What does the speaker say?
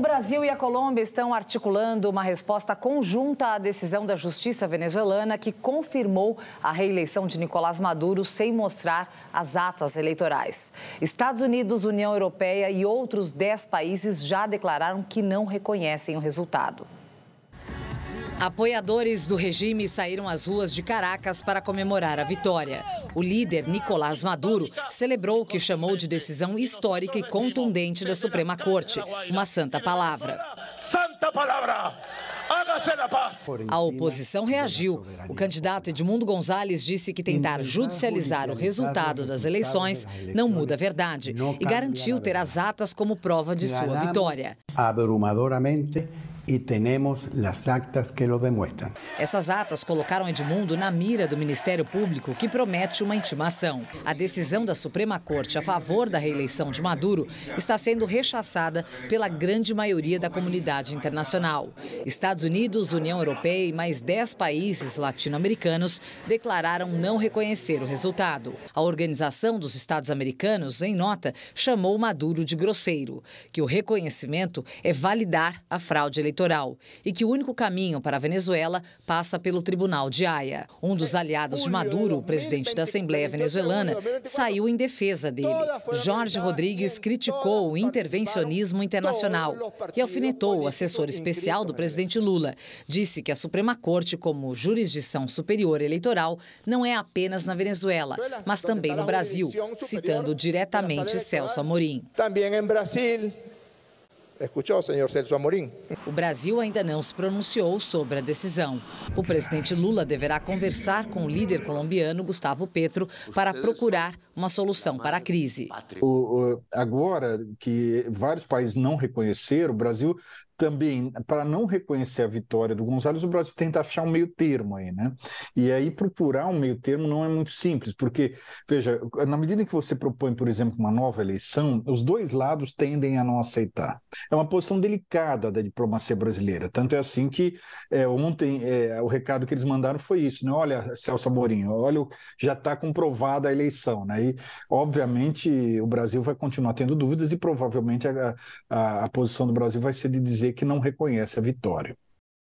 O Brasil e a Colômbia estão articulando uma resposta conjunta à decisão da justiça venezuelana que confirmou a reeleição de Nicolás Maduro sem mostrar as atas eleitorais. Estados Unidos, União Europeia e outros 10 países já declararam que não reconhecem o resultado. Apoiadores do regime saíram às ruas de Caracas para comemorar a vitória. O líder, Nicolás Maduro, celebrou o que chamou de decisão histórica e contundente da Suprema Corte, uma santa palavra. Santa palavra! A oposição reagiu. O candidato Edmundo Gonzalez disse que tentar judicializar o resultado das eleições não muda a verdade e garantiu ter as atas como prova de sua vitória. Abrumadoramente e temos as actas que lo demuestran. Essas atas colocaram Edmundo na mira do Ministério Público, que promete uma intimação. A decisão da Suprema Corte a favor da reeleição de Maduro está sendo rechaçada pela grande maioria da comunidade internacional. Estados Unidos, União Europeia e mais 10 países latino-americanos declararam não reconhecer o resultado. A Organização dos Estados Americanos, em nota, chamou Maduro de grosseiro, que o reconhecimento é validar a fraude eleitoral eleitoral e que o único caminho para a Venezuela passa pelo Tribunal de Haia. Um dos aliados de Maduro, o presidente da Assembleia Venezuelana, saiu em defesa dele. Jorge Rodrigues criticou o intervencionismo internacional e alfinetou o assessor especial do né, presidente Lula. Disse que a Suprema Corte, como jurisdição superior eleitoral, não é apenas na Venezuela, mas também no Brasil, citando diretamente Celso Amorim. Também em Brasil, Escutou, senhor Celso Amorim? O Brasil ainda não se pronunciou sobre a decisão. O presidente Lula deverá conversar com o líder colombiano Gustavo Petro para procurar uma solução para a crise. O, o, agora que vários países não reconheceram, o Brasil também, para não reconhecer a vitória do Gonzalez, o Brasil tenta achar um meio termo aí, né? E aí procurar um meio termo não é muito simples, porque, veja, na medida em que você propõe, por exemplo, uma nova eleição, os dois lados tendem a não aceitar é uma posição delicada da diplomacia brasileira. Tanto é assim que é, ontem é, o recado que eles mandaram foi isso, né? Olha, Celso Amorim, olha, já está comprovada a eleição, né? E, obviamente, o Brasil vai continuar tendo dúvidas e provavelmente a, a, a posição do Brasil vai ser de dizer que não reconhece a vitória.